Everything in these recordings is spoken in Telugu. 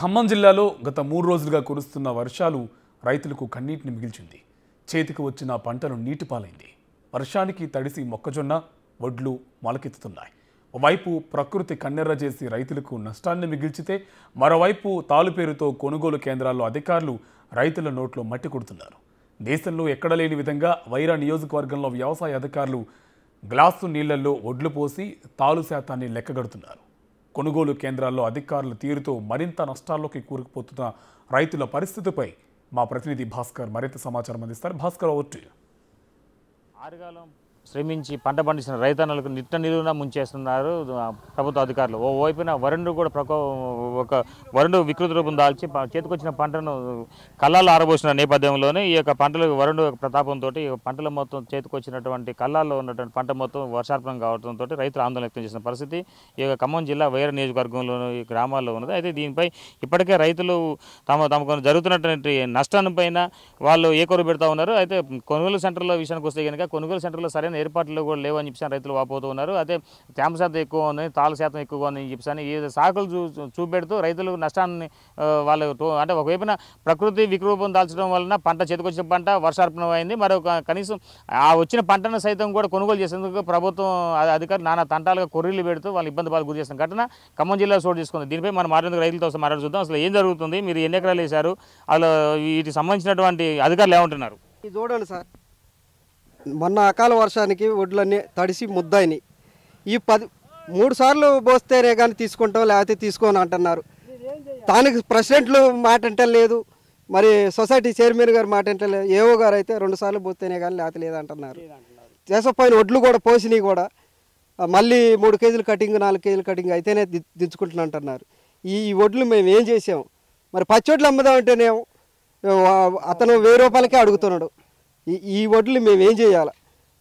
ఖమ్మం జిల్లాలో గత మూడు రోజులుగా కురుస్తున్న వర్షాలు రైతులకు కన్నీటిని మిగిల్చింది చేతికి వచ్చిన పంటను నీటిపాలైంది వర్షానికి తడిసి మొక్కజొన్న వడ్లు మొలకెత్తుతున్నాయి ఒకవైపు ప్రకృతి కన్నెర్ర చేసి రైతులకు నష్టాన్ని మిగిల్చితే మరోవైపు తాలు పేరుతో కొనుగోలు కేంద్రాల్లో అధికారులు రైతుల నోట్లో మట్టి కొడుతున్నారు దేశంలో ఎక్కడ లేని విధంగా వైరా నియోజకవర్గంలో వ్యవసాయ అధికారులు గ్లాసు నీళ్లలో ఒడ్లు పోసి తాలు శాతాన్ని లెక్కగడుతున్నారు కొనుగోలు కేంద్రాల్లో అధికారుల తీరుతో మరింత నష్టాల్లోకి కూరుకుపోతున్న రైతుల పరిస్థితిపై మా ప్రతినిధి భాస్కర్ మరింత సమాచారం అందిస్తారు భాస్కర్ ఓటు ఆరుగాలం శ్రమించి పంట పండించిన రైతన్నలకు నిట్ట నిలువున ముంచేస్తున్నారు ప్రభుత్వ అధికారులు ఓ వైపున వరుణుడు కూడా ప్రకో ఒక వరుణుడు వికృత రూపం దాల్చి చేతికొచ్చిన పంటను కళ్ళాలు ఆరబోసిన నేపథ్యంలోనే ఈ యొక్క పంటలు వరుణుడు ప్రతాపంతో ఈ పంటల మొత్తం చేతికొచ్చినటువంటి కళ్ళాల్లో ఉన్నటువంటి పంట మొత్తం వర్షార్పణం కావడంతో రైతులు ఆందోళన వ్యక్తం చేసిన పరిస్థితి ఈ యొక్క ఖమ్మం జిల్లా వైర నియోజకవర్గంలోను ఈ గ్రామాల్లో ఉన్నది అయితే దీనిపై ఇప్పటికే రైతులు తమ తమకు జరుగుతున్నటువంటి నష్టాన్ని పైన వాళ్ళు ఏ కొరు పెడతా ఉన్నారు అయితే కొనుగోలు సెంటర్లో విషయానికి వస్తే కనుక కొనుగోలు సెంటర్లో సరైన చేసిన ఏర్పాట్లు కూడా లేవని చెప్పేసి రైతులు వాపోతూ ఉన్నారు అయితే తేమ శాతం ఎక్కువ ఉంది తాల శాతం ఎక్కువగా ఉందని చెప్పేసి ఈ సాకులు చూ చూపెడుతూ రైతులు నష్టాన్ని వాళ్ళు అంటే ఒకవైపున ప్రకృతి వికృపం దాల్చడం వలన పంట చేతికొచ్చిన పంట వర్షార్పణం అయింది మరొక కనీసం ఆ వచ్చిన పంటను సైతం కూడా కొనుగోలు చేసేందుకు ప్రభుత్వం అధికారులు నానా తంటాలుగా కొర్రీలు పెడుతూ వాళ్ళు ఇబ్బంది పాలు గురి చేసిన ఘటన ఖమ్మం జిల్లా చోటు చేసుకుంది దీనిపై మనం మాట్లాడేందుకు రైతులతో మాట్లాడి చూద్దాం అసలు ఏం జరుగుతుంది మీరు ఎన్ని ఎకరాలు వేశారు అలా వీటికి సంబంధించినటువంటి అధికారులు ఏమంటున్నారు చూడండి సార్ మొన్న అకాల వర్షానికి ఒడ్లన్నీ తడిసి ముద్దాయినాయి ఈ పది మూడు సార్లు పోస్తేనే కానీ తీసుకుంటాం లేకపోతే తీసుకోను అంటున్నారు తానికి ప్రెసిడెంట్లు మాట అంటే లేదు మరి సొసైటీ చైర్మన్ గారు మాట అంటే లేదు ఏవో గారు అయితే రెండు సార్లు పోస్తేనే కానీ లేకపోతే లేదంటున్నారు చేసపోయిన ఒడ్లు కూడా పోసినవి కూడా మళ్ళీ మూడు కేజీలు కటింగ్ నాలుగు కేజీలు కటింగ్ అయితేనే దించుకుంటున్నా అంటున్నారు ఈ ఒడ్లు మేము ఏం చేసాము మరి పచ్చి ఒడ్లు అమ్ముదామంటేనేమో అతను వెయ్యి రూపాయలకే అడుగుతున్నాడు ఈ ఈ వడ్లు మేము ఏం చేయాలి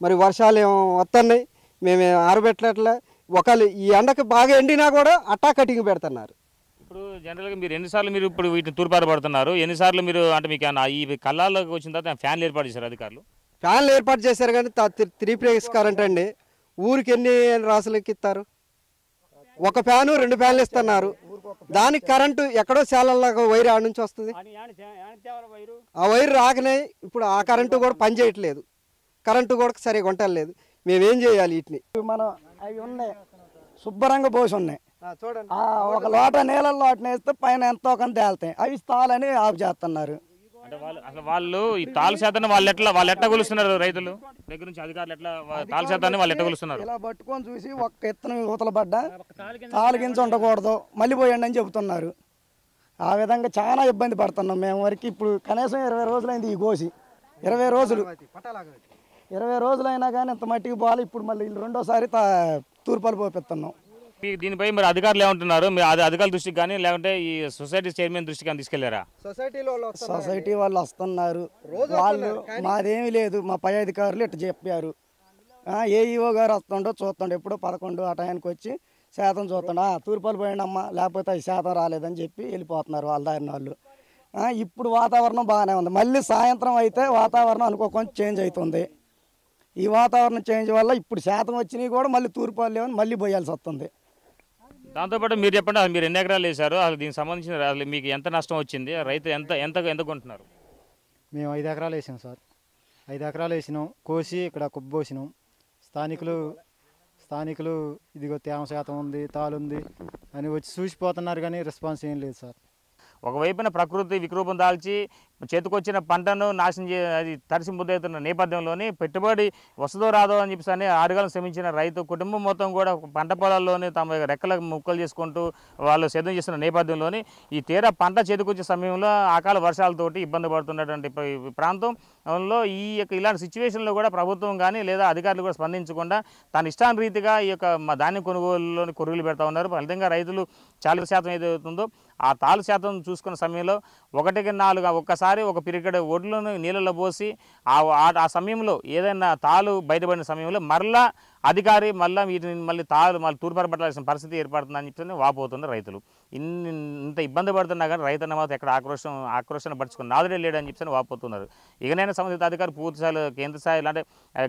మరి వర్షాలు ఏం వస్తున్నాయి మేము ఆరబెట్టలే ఒకళ్ళు ఈ ఎండకు బాగా ఎండినా కూడా అట్టా కటింగ్ పెడుతున్నారు ఇప్పుడు జనరల్గా మీరు ఎన్నిసార్లు మీరు ఇప్పుడు వీటిని తూర్పారు పడుతున్నారు ఎన్నిసార్లు మీరు అంటే మీకు ఈ కళ్ళాల్లోకి వచ్చిన తర్వాత ఫ్యాన్లు ఏర్పాటు చేశారు అధికారులు ఫ్యాన్లు ఏర్పాటు చేశారు కానీ త్రీ ప్లేస్ కరెంట్ అండి ఊరికి ఎన్ని రాసులకి ఇస్తారు ఒక ఫ్యాను రెండు ఫ్యాన్లు ఇస్తున్నారు దానికి కరెంటు ఎక్కడో సేలల్లాగా వైర్ ఆడ నుంచి వస్తుంది ఆ వైర్ రాకనే ఇప్పుడు ఆ కరెంటు కూడా పనిచేయట్లేదు కరెంటు కూడా సరిగా ఉంటలేదు మేమేం చేయాలి వీటిని మనం అవి ఉన్నాయి శుభ్రంగా పోసి ఉన్నాయి చూడండి ఒక లోట నీళ్ళ లోటనేస్తే పైన ఎంతో కొంత తేలుతాయి అవి స్థాలని ఆఫ్ చేస్తున్నారు అంటే వాళ్ళు అసలు వాళ్ళు ఈ తాలు శాతాన్ని వాళ్ళు ఎట్లా వాళ్ళు ఎట్లా కొలుస్తున్నారు రైతులు దగ్గర నుంచి అధికారులు ఎట్లా తాలు శాతాన్ని వాళ్ళు ఎట్లా కొలుస్తున్నారు ఇలా పట్టుకొని చూసి ఒక్క ఎత్తనం యువతల పడ్డ తాలిగించి ఉండకూడదు మళ్ళీ పోయండి అని చెబుతున్నారు ఆ విధంగా చాలా ఇబ్బంది పడుతున్నాం మేము వరకు ఇప్పుడు కనీసం ఇరవై రోజులైంది ఈ కోసి ఇరవై రోజులు ఇరవై రోజులైనా కానీ ఇంత మట్టికి పోవాలి ఇప్పుడు మళ్ళీ రెండోసారి తూర్పాలు పోపిస్తున్నాం మీకు దీనిపై మరి అధికారులు ఏమంటున్నారు అధికారుల దృష్టికి కానీ లేకుంటే ఈ సొసైటీ చైర్మన్ దృష్టికి కానీ తీసుకెళ్లారా సొసైటీ వాళ్ళు వస్తున్నారు వాళ్ళు మాదేమీ లేదు మా పై అధికారులు ఇట్లా చెప్పారు ఏఈఓ గారు వస్తుండో చూస్తుండో ఎప్పుడో పదకొండు ఆ టైంకి వచ్చి శాతం చూస్తుండో తూర్పాలు పోయిండమ్మా లేకపోతే అది శాతం రాలేదని చెప్పి వెళ్ళిపోతున్నారు వాళ్ళ దారిన వాళ్ళు ఇప్పుడు వాతావరణం బాగానే ఉంది మళ్ళీ సాయంత్రం అయితే వాతావరణం అనుకోకుండా చేంజ్ అవుతుంది ఈ వాతావరణం చేంజ్ వల్ల ఇప్పుడు శాతం వచ్చినాయి కూడా మళ్ళీ తూర్పాలు లేవని మళ్ళీ పోయాల్సి వస్తుంది దాంతోపాటు మీరు చెప్పండి అసలు మీరు ఎన్ని ఎకరాలు వేశారు అసలు దీనికి సంబంధించిన అసలు మీకు ఎంత నష్టం వచ్చింది రైతు ఎంత ఎంత ఎందుకుంటున్నారు మేము ఐదు ఎకరాలు వేసాం సార్ ఐదు ఎకరాలు వేసినాం కోసి ఇక్కడ కొబ్బోసినాం స్థానికులు స్థానికులు ఇదిగో తేమ శాతం ఉంది తాలుంది అని వచ్చి చూసిపోతున్నారు కానీ రెస్పాన్స్ ఏం లేదు సార్ ఒకవైపున ప్రకృతి వికృపం దాల్చి చేతికొచ్చిన పంటను నాశనం చే అది తరిసి ముద్దవుతున్న నేపథ్యంలోని పెట్టుబడి వసదో రాదో అని చెప్పేసి అని ఆరుగాలం శ్రమించిన రైతు కుటుంబం మొత్తం కూడా పంట పొలాల్లోనే తమ రెక్కల ముక్కలు చేసుకుంటూ వాళ్ళు సేద్యం చేస్తున్న నేపథ్యంలోని ఈ తీర పంట చేతికొచ్చే సమయంలో అకాల వర్షాలతోటి ఇబ్బంది పడుతున్నటువంటి ప్రాంతంలో ఈ యొక్క ఇలాంటి సిచ్యువేషన్లో కూడా ప్రభుత్వం కానీ లేదా అధికారులు కూడా స్పందించకుండా తన ఇష్టాన రీతిగా ఈ యొక్క మా ధాన్యం కొనుగోలులోని కొరుగులు పెడతా ఉన్నారు ఫలితంగా రైతులు చాలా శాతం ఏదైతుందో ఆ తాలు శాతం చూసుకున్న సమయంలో ఒకటికి నాలుగు ఒక్కసారి ఒకసారి ఒక పిరికడ ఒడ్లను నీళ్ళలో పోసి ఆ సమయంలో ఏదైనా తాలు బయటపడిన సమయంలో మరలా అధికారి మళ్ళీ వీటిని మళ్ళీ తాలు మళ్ళీ తూర్పరపట్టాల్సిన పరిస్థితి ఏర్పడుతుందని చెప్పి వాపోతున్నారు రైతులు ఇన్ని ఇంత ఇబ్బంది పడుతున్నా కానీ రైతన్న మాత్రం ఎక్కడ ఆక్రోషం ఆక్రోషణ పరుచుకుని నాదుడే లేడని చెప్పి వాపోతున్నారు ఇకనైనా సంబంధిత అధికారి పూర్తి స్థాయి కేంద్ర స్థాయిలో అంటే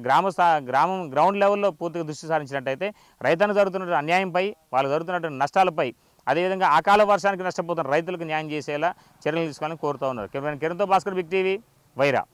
గ్రామ గ్రామం గ్రౌండ్ లెవెల్లో పూర్తిగా దృష్టి సారించినట్టయితే రైతన్న జరుగుతున్న అన్యాయంపై వాళ్ళు జరుగుతున్నటువంటి నష్టాలపై అదేవిధంగా అకాల వర్షానికి నష్టపోతున్న రైతులకు న్యాయం చేసేలా చర్యలు తీసుకోవాలని కోరుతూ ఉన్నారు కిరణ్ కిరణ్తో భాస్కర్ బిగ్ టీవీ వైరా